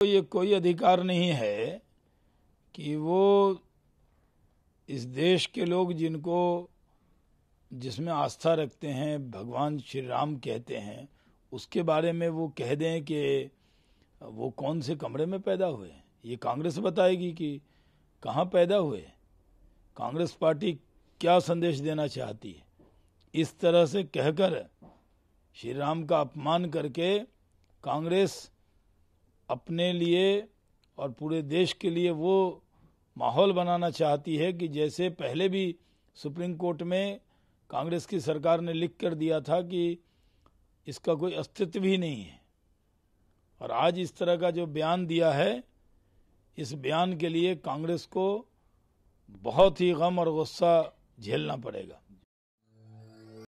तो ये कोई अधिकार नहीं है कि वो इस देश के लोग जिनको जिसमें आस्था रखते हैं भगवान श्री राम कहते हैं उसके बारे में वो कह दें कि वो कौन से कमरे में पैदा हुए ये कांग्रेस बताएगी कि कहाँ पैदा हुए कांग्रेस पार्टी क्या संदेश देना चाहती है इस तरह से कहकर श्री राम का अपमान करके कांग्रेस अपने लिए और पूरे देश के लिए वो माहौल बनाना चाहती है कि जैसे पहले भी सुप्रीम कोर्ट में कांग्रेस की सरकार ने लिख कर दिया था कि इसका कोई अस्तित्व ही नहीं है और आज इस तरह का जो बयान दिया है इस बयान के लिए कांग्रेस को बहुत ही गम और गुस्सा झेलना पड़ेगा